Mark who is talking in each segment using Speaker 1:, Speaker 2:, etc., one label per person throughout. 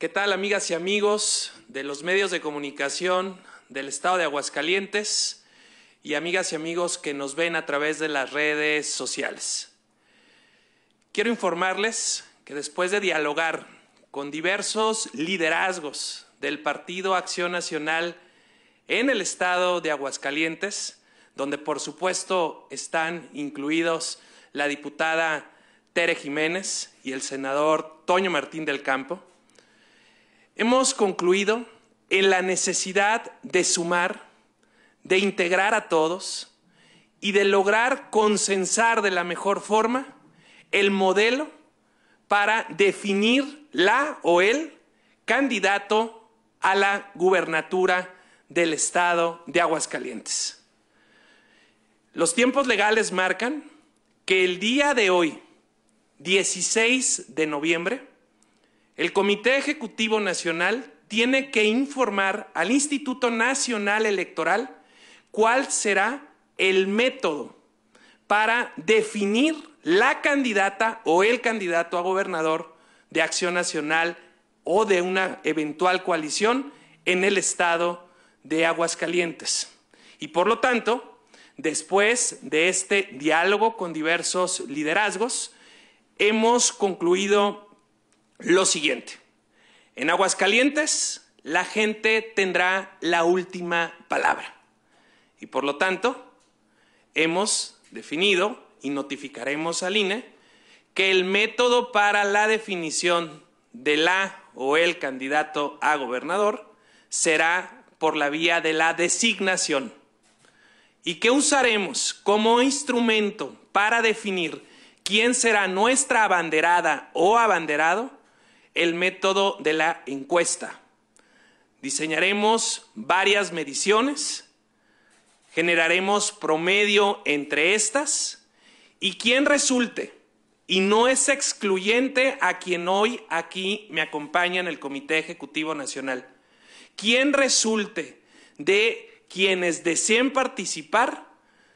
Speaker 1: ¿Qué tal amigas y amigos de los medios de comunicación del estado de Aguascalientes y amigas y amigos que nos ven a través de las redes sociales? Quiero informarles que después de dialogar con diversos liderazgos del Partido Acción Nacional en el estado de Aguascalientes, donde por supuesto están incluidos la diputada Tere Jiménez y el senador Toño Martín del Campo, Hemos concluido en la necesidad de sumar, de integrar a todos y de lograr consensar de la mejor forma el modelo para definir la o el candidato a la gubernatura del estado de Aguascalientes. Los tiempos legales marcan que el día de hoy, 16 de noviembre, el Comité Ejecutivo Nacional tiene que informar al Instituto Nacional Electoral cuál será el método para definir la candidata o el candidato a gobernador de Acción Nacional o de una eventual coalición en el estado de Aguascalientes. Y por lo tanto, después de este diálogo con diversos liderazgos, hemos concluido lo siguiente. En Aguascalientes, la gente tendrá la última palabra. Y por lo tanto, hemos definido y notificaremos al INE que el método para la definición de la o el candidato a gobernador será por la vía de la designación y que usaremos como instrumento para definir quién será nuestra abanderada o abanderado el método de la encuesta. Diseñaremos varias mediciones, generaremos promedio entre estas y quien resulte, y no es excluyente a quien hoy aquí me acompaña en el Comité Ejecutivo Nacional, quien resulte de quienes deseen participar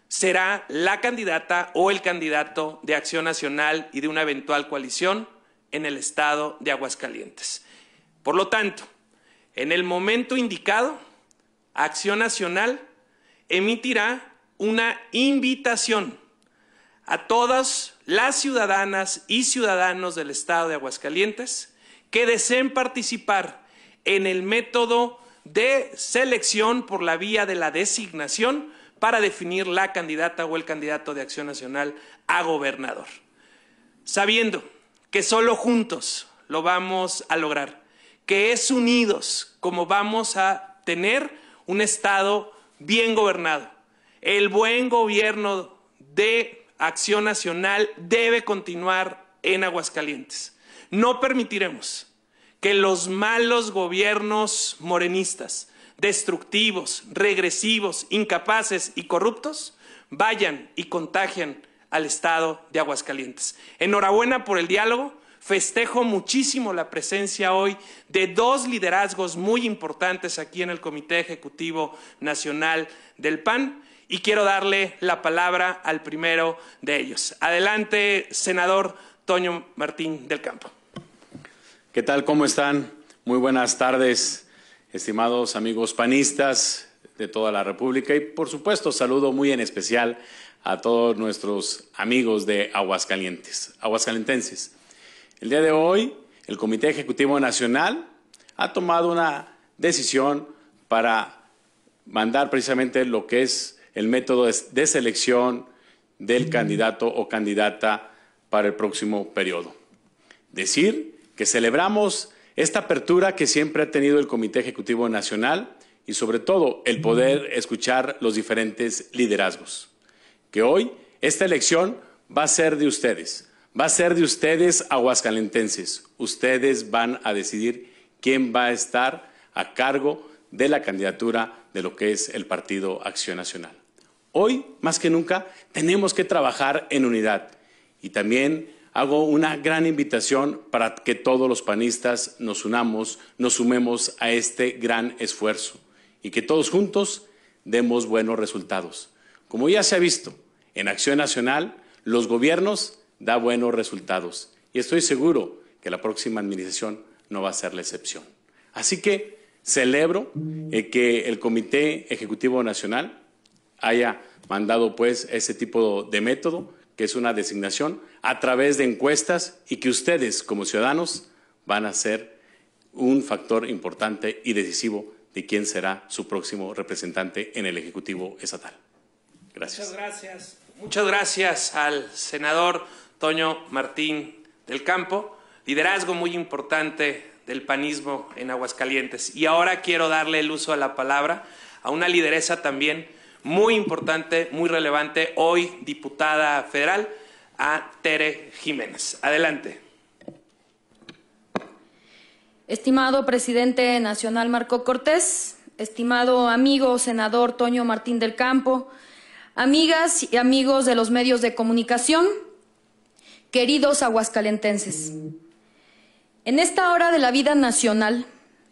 Speaker 1: será la candidata o el candidato de Acción Nacional y de una eventual coalición en el estado de Aguascalientes. Por lo tanto, en el momento indicado, Acción Nacional emitirá una invitación a todas las ciudadanas y ciudadanos del estado de Aguascalientes que deseen participar en el método de selección por la vía de la designación para definir la candidata o el candidato de Acción Nacional a gobernador. Sabiendo que solo juntos lo vamos a lograr, que es unidos como vamos a tener un Estado bien gobernado. El buen gobierno de Acción Nacional debe continuar en Aguascalientes. No permitiremos que los malos gobiernos morenistas, destructivos, regresivos, incapaces y corruptos vayan y contagien, al Estado de Aguascalientes. Enhorabuena por el diálogo. Festejo muchísimo la presencia hoy de dos liderazgos muy importantes aquí en el Comité Ejecutivo Nacional del PAN y quiero darle la palabra al primero de ellos. Adelante, senador Toño Martín del Campo.
Speaker 2: ¿Qué tal? ¿Cómo están? Muy buenas tardes, estimados amigos panistas, de toda la República y por supuesto saludo muy en especial a todos nuestros amigos de Aguascalientes, aguascalentenses. El día de hoy el Comité Ejecutivo Nacional ha tomado una decisión para mandar precisamente lo que es el método de selección del candidato o candidata para el próximo periodo. Decir que celebramos esta apertura que siempre ha tenido el Comité Ejecutivo Nacional y sobre todo el poder escuchar los diferentes liderazgos. Que hoy esta elección va a ser de ustedes, va a ser de ustedes aguascalentenses. Ustedes van a decidir quién va a estar a cargo de la candidatura de lo que es el Partido Acción Nacional. Hoy, más que nunca, tenemos que trabajar en unidad y también hago una gran invitación para que todos los panistas nos unamos, nos sumemos a este gran esfuerzo y que todos juntos demos buenos resultados. Como ya se ha visto, en Acción Nacional los gobiernos da buenos resultados y estoy seguro que la próxima administración no va a ser la excepción. Así que celebro eh, que el Comité Ejecutivo Nacional haya mandado pues ese tipo de método, que es una designación a través de encuestas y que ustedes como ciudadanos van a ser un factor importante y decisivo de quién será su próximo representante en el Ejecutivo Estatal. Gracias.
Speaker 1: Muchas gracias. Muchas gracias al senador Toño Martín del Campo, liderazgo muy importante del panismo en Aguascalientes. Y ahora quiero darle el uso a la palabra a una lideresa también muy importante, muy relevante, hoy diputada federal, a Tere Jiménez. Adelante.
Speaker 3: Estimado presidente nacional Marco Cortés, estimado amigo senador Toño Martín del Campo, amigas y amigos de los medios de comunicación, queridos aguascalentenses. En esta hora de la vida nacional,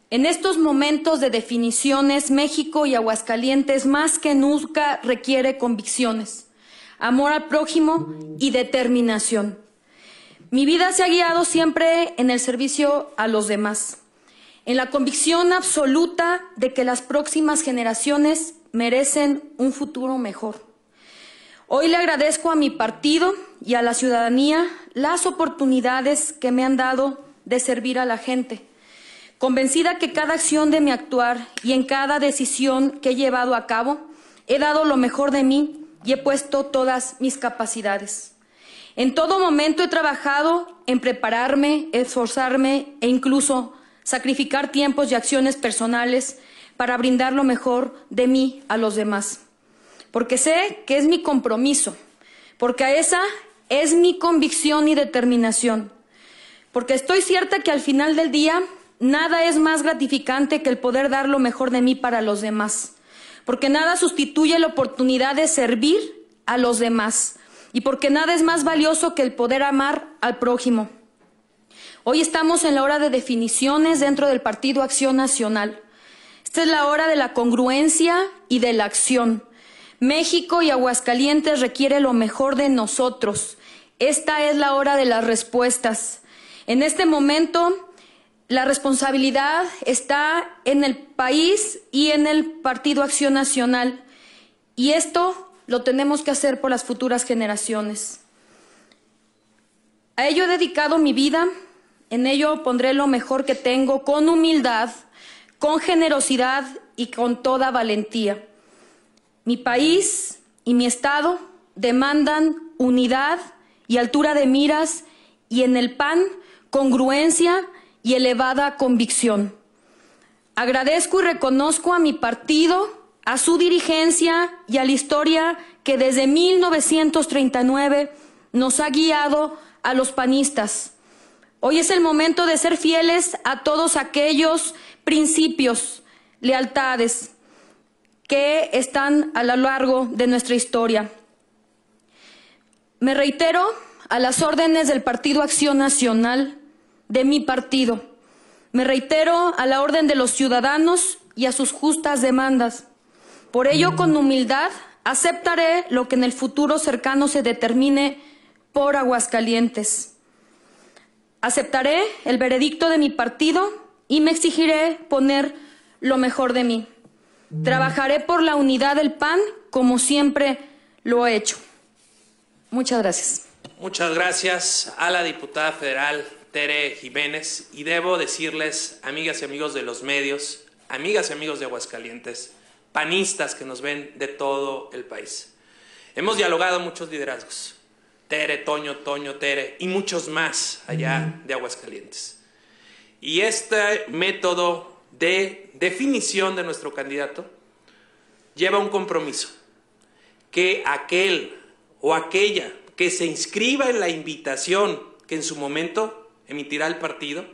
Speaker 3: en estos momentos de definiciones, México y Aguascalientes más que nunca requiere convicciones, amor al prójimo y determinación. Mi vida se ha guiado siempre en el servicio a los demás, en la convicción absoluta de que las próximas generaciones merecen un futuro mejor. Hoy le agradezco a mi partido y a la ciudadanía las oportunidades que me han dado de servir a la gente, convencida que cada acción de mi actuar y en cada decisión que he llevado a cabo, he dado lo mejor de mí y he puesto todas mis capacidades. En todo momento he trabajado en prepararme, esforzarme e incluso sacrificar tiempos y acciones personales para brindar lo mejor de mí a los demás. Porque sé que es mi compromiso, porque a esa es mi convicción y determinación. Porque estoy cierta que al final del día nada es más gratificante que el poder dar lo mejor de mí para los demás. Porque nada sustituye la oportunidad de servir a los demás y porque nada es más valioso que el poder amar al prójimo. Hoy estamos en la hora de definiciones dentro del Partido Acción Nacional. Esta es la hora de la congruencia y de la acción. México y Aguascalientes requiere lo mejor de nosotros. Esta es la hora de las respuestas. En este momento, la responsabilidad está en el país y en el Partido Acción Nacional. Y esto lo tenemos que hacer por las futuras generaciones. A ello he dedicado mi vida, en ello pondré lo mejor que tengo, con humildad, con generosidad y con toda valentía. Mi país y mi Estado demandan unidad y altura de miras y en el PAN congruencia y elevada convicción. Agradezco y reconozco a mi partido, a su dirigencia y a la historia que desde 1939 nos ha guiado a los panistas. Hoy es el momento de ser fieles a todos aquellos principios, lealtades que están a lo largo de nuestra historia. Me reitero a las órdenes del Partido Acción Nacional, de mi partido. Me reitero a la orden de los ciudadanos y a sus justas demandas. Por ello, mm. con humildad, aceptaré lo que en el futuro cercano se determine por Aguascalientes. Aceptaré el veredicto de mi partido y me exigiré poner lo mejor de mí. Mm. Trabajaré por la unidad del PAN como siempre lo he hecho. Muchas gracias.
Speaker 1: Muchas gracias a la diputada federal Tere Jiménez y debo decirles, amigas y amigos de los medios, amigas y amigos de Aguascalientes, panistas que nos ven de todo el país. Hemos dialogado muchos liderazgos, Tere, Toño, Toño, Tere y muchos más allá de Aguascalientes. Y este método de definición de nuestro candidato lleva un compromiso, que aquel o aquella que se inscriba en la invitación que en su momento emitirá el partido,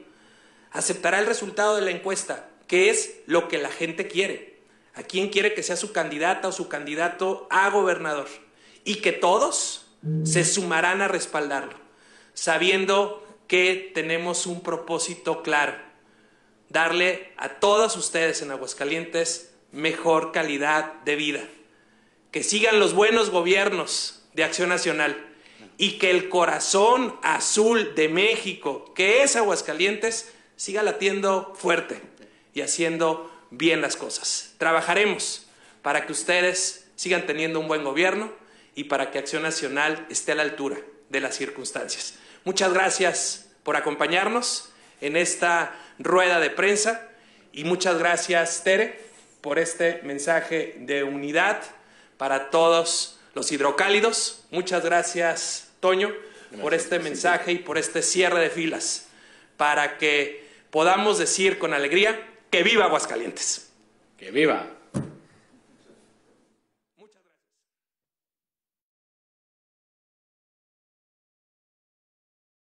Speaker 1: aceptará el resultado de la encuesta, que es lo que la gente quiere a quien quiere que sea su candidata o su candidato a gobernador y que todos se sumarán a respaldarlo, sabiendo que tenemos un propósito claro, darle a todas ustedes en Aguascalientes mejor calidad de vida, que sigan los buenos gobiernos de Acción Nacional y que el corazón azul de México, que es Aguascalientes, siga latiendo fuerte y haciendo bien las cosas. Trabajaremos para que ustedes sigan teniendo un buen gobierno y para que Acción Nacional esté a la altura de las circunstancias. Muchas gracias por acompañarnos en esta rueda de prensa y muchas gracias, Tere, por este mensaje de unidad para todos los hidrocálidos. Muchas gracias, Toño, por este mensaje y por este cierre de filas, para que podamos decir con alegría
Speaker 3: ¡Que viva Aguascalientes! ¡Que viva!